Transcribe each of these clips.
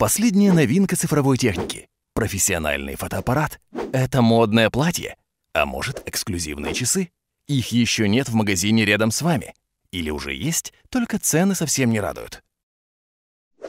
Последняя новинка цифровой техники. Профессиональный фотоаппарат. Это модное платье. А может, эксклюзивные часы? Их еще нет в магазине рядом с вами. Или уже есть, только цены совсем не радуют.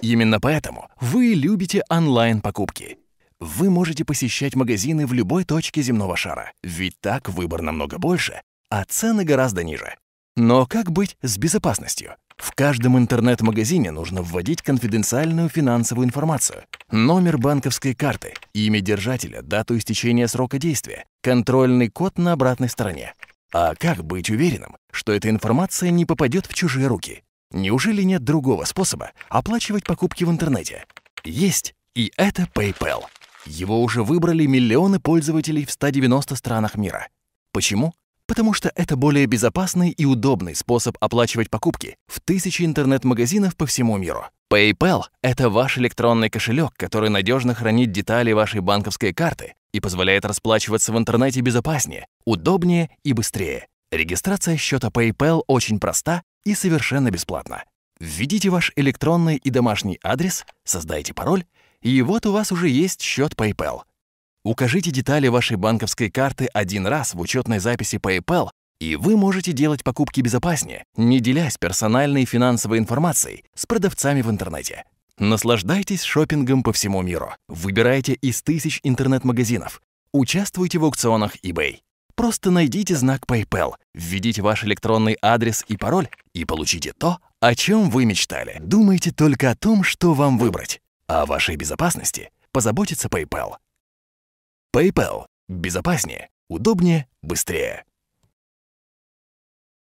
Именно поэтому вы любите онлайн-покупки. Вы можете посещать магазины в любой точке земного шара, ведь так выбор намного больше, а цены гораздо ниже. Но как быть с безопасностью? В каждом интернет-магазине нужно вводить конфиденциальную финансовую информацию. Номер банковской карты, имя держателя, дату истечения срока действия, контрольный код на обратной стороне. А как быть уверенным, что эта информация не попадет в чужие руки? Неужели нет другого способа оплачивать покупки в интернете? Есть, и это PayPal. Его уже выбрали миллионы пользователей в 190 странах мира. Почему? потому что это более безопасный и удобный способ оплачивать покупки в тысячи интернет-магазинов по всему миру. PayPal — это ваш электронный кошелек, который надежно хранит детали вашей банковской карты и позволяет расплачиваться в интернете безопаснее, удобнее и быстрее. Регистрация счета PayPal очень проста и совершенно бесплатна. Введите ваш электронный и домашний адрес, создайте пароль, и вот у вас уже есть счет PayPal — Укажите детали вашей банковской карты один раз в учетной записи PayPal, и вы можете делать покупки безопаснее, не делясь персональной финансовой информацией с продавцами в интернете. Наслаждайтесь шопингом по всему миру. Выбирайте из тысяч интернет-магазинов. Участвуйте в аукционах eBay. Просто найдите знак PayPal, введите ваш электронный адрес и пароль и получите то, о чем вы мечтали. Думайте только о том, что вам выбрать. О вашей безопасности позаботится PayPal. PayPal. Безопаснее, удобнее, быстрее.